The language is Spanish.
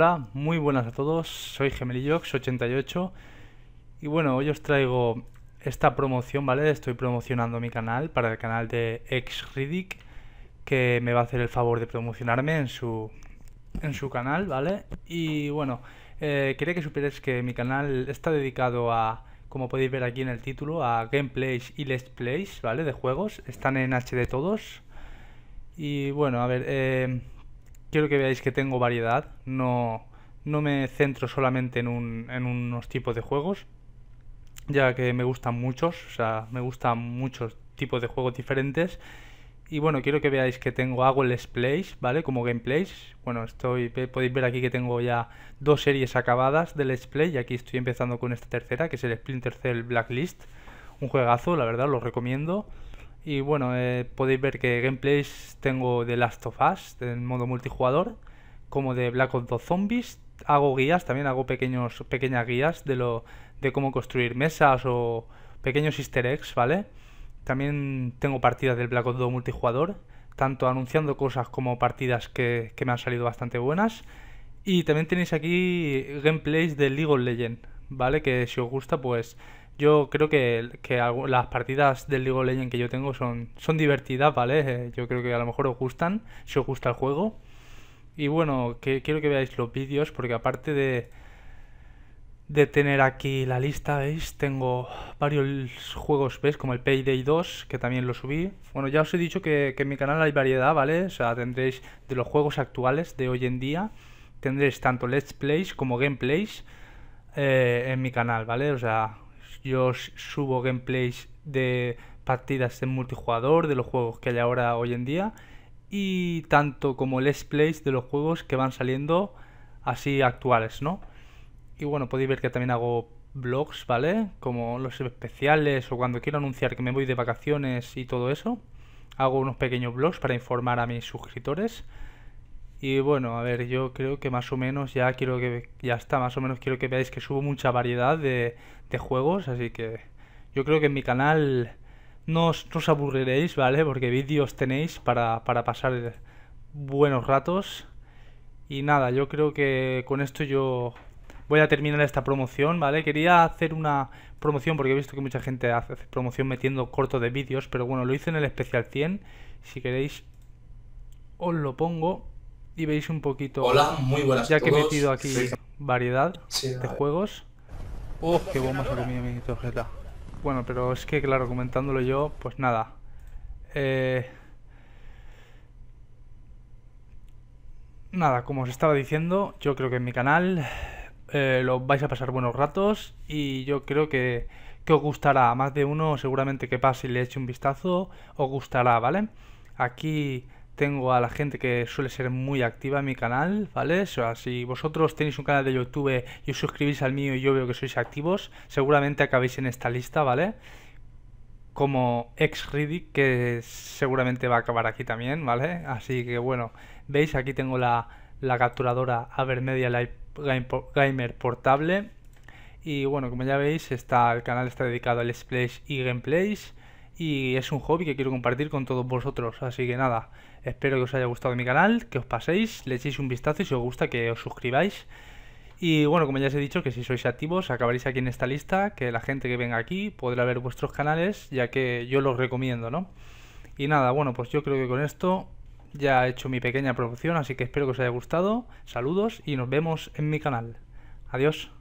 Hola, muy buenas a todos, soy Gemelillox88 y bueno, hoy os traigo esta promoción, ¿vale? Estoy promocionando mi canal para el canal de XRIDIC, que me va a hacer el favor de promocionarme en su, en su canal, ¿vale? Y bueno, eh, quería que supierais que mi canal está dedicado a, como podéis ver aquí en el título, a gameplays y let's plays, ¿vale? De juegos, están en HD todos. Y bueno, a ver, eh, quiero que veáis que tengo variedad, no, no me centro solamente en, un, en unos tipos de juegos, ya que me gustan muchos, o sea, me gustan muchos tipos de juegos diferentes. Y bueno, quiero que veáis que tengo, hago el plays, ¿vale? Como gameplays. Bueno, estoy, podéis ver aquí que tengo ya dos series acabadas del let's play y aquí estoy empezando con esta tercera, que es el Splinter Cell Blacklist. Un juegazo, la verdad, lo recomiendo. Y bueno, eh, podéis ver que gameplays tengo de Last of Us, en modo multijugador, como de Black Ops 2 Zombies. Hago guías, también hago pequeños, pequeñas guías de, lo, de cómo construir mesas o pequeños easter eggs, ¿vale? También tengo partidas del Black Ops 2 multijugador, tanto anunciando cosas como partidas que, que me han salido bastante buenas. Y también tenéis aquí gameplays de League of Legends, ¿vale? Que si os gusta, pues yo creo que, que las partidas del League of Legends que yo tengo son, son divertidas, ¿vale? Eh, yo creo que a lo mejor os gustan, si os gusta el juego. Y bueno, que, quiero que veáis los vídeos porque aparte de, de tener aquí la lista, ¿veis? Tengo varios juegos, ¿veis? Como el Payday 2, que también lo subí. Bueno, ya os he dicho que, en mi canal hay variedad, ¿vale? O sea, tendréis de los juegos actuales de hoy en día, tendréis tanto Let's Plays como Gameplays eh, en mi canal, ¿vale? O sea, yo subo gameplays de partidas en multijugador, de los juegos que hay ahora hoy en día, y tanto como let's plays de los juegos que van saliendo así actuales, ¿no? Y bueno, podéis ver que también hago blogs, ¿vale? Como los especiales o cuando quiero anunciar que me voy de vacaciones y todo eso. Hago unos pequeños blogs para informar a mis suscriptores. Y bueno, a ver, yo creo que más o menos ya quiero que ya está, más o menos quiero que veáis que subo mucha variedad de, juegos, así que yo creo que en mi canal no os, aburriréis, ¿vale? Porque vídeos tenéis para, para pasar buenos ratos. Y nada, yo creo que con esto yo voy a terminar esta promoción, ¿vale? Quería hacer una promoción porque he visto que mucha gente hace promoción metiendo cortos de vídeos, pero bueno, lo hice en el especial 100. Si queréis, os lo pongo y veis un poquito. Hola, muy buenas. Ya que he metido aquí variedad de juegos. ¡Oh, qué bomba se comido mi tarjeta! Bueno, pero es que, claro, comentándolo yo, pues nada. Eh, nada, como os estaba diciendo, yo creo que en mi canal eh, lo vais a pasar buenos ratos y yo creo que, que os gustará. A más de uno seguramente que pase y le eche un vistazo, os gustará, ¿vale? Aquí tengo a la gente que suele ser muy activa en mi canal, ¿vale? O si vosotros tenéis un canal de YouTube y os suscribís al mío y yo veo que sois activos, seguramente acabéis en esta lista, ¿vale? Como ex Riddick, que seguramente va a acabar aquí también, ¿vale? Así que bueno, veis, aquí tengo la, capturadora Avermedia Gamer portable. Y bueno, como ya veis, está, el canal está dedicado al Splash y Gameplays y es un hobby que quiero compartir con todos vosotros. Así que nada, espero que os haya gustado mi canal, que os paséis, le echéis un vistazo y si os gusta que os suscribáis. Y bueno, como ya os he dicho, que si sois activos acabaréis aquí en esta lista, que la gente que venga aquí podrá ver vuestros canales, ya que yo los recomiendo, ¿no? Y nada, bueno, pues yo creo que con esto ya he hecho mi pequeña producción, así que espero que os haya gustado. Saludos y nos vemos en mi canal. Adiós.